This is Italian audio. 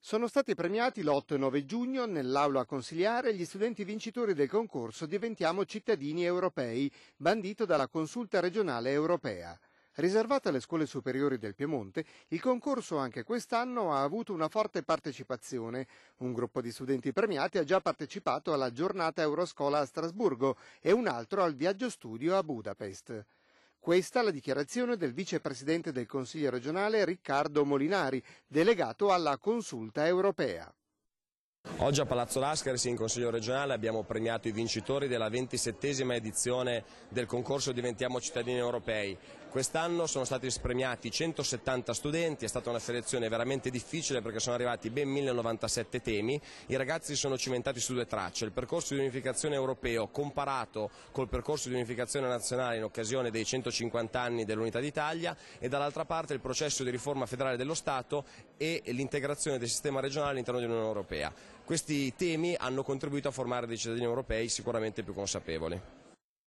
Sono stati premiati l'8 e 9 giugno nell'aula consiliare gli studenti vincitori del concorso Diventiamo cittadini europei, bandito dalla Consulta regionale europea. Riservato alle scuole superiori del Piemonte, il concorso anche quest'anno ha avuto una forte partecipazione. Un gruppo di studenti premiati ha già partecipato alla giornata Euroscola a Strasburgo e un altro al viaggio studio a Budapest. Questa la dichiarazione del vicepresidente del Consiglio regionale Riccardo Molinari, delegato alla consulta europea. Oggi a Palazzo Lascaris in Consiglio regionale abbiamo premiato i vincitori della 27 edizione del concorso Diventiamo cittadini europei. Quest'anno sono stati premiati 170 studenti, è stata una selezione veramente difficile perché sono arrivati ben 1097 temi, i ragazzi sono cimentati su due tracce, il percorso di unificazione europeo comparato col percorso di unificazione nazionale in occasione dei 150 anni dell'Unità d'Italia e dall'altra parte il processo di riforma federale dello Stato e l'integrazione del sistema regionale all'interno dell'Unione Europea. Questi temi hanno contribuito a formare dei cittadini europei sicuramente più consapevoli.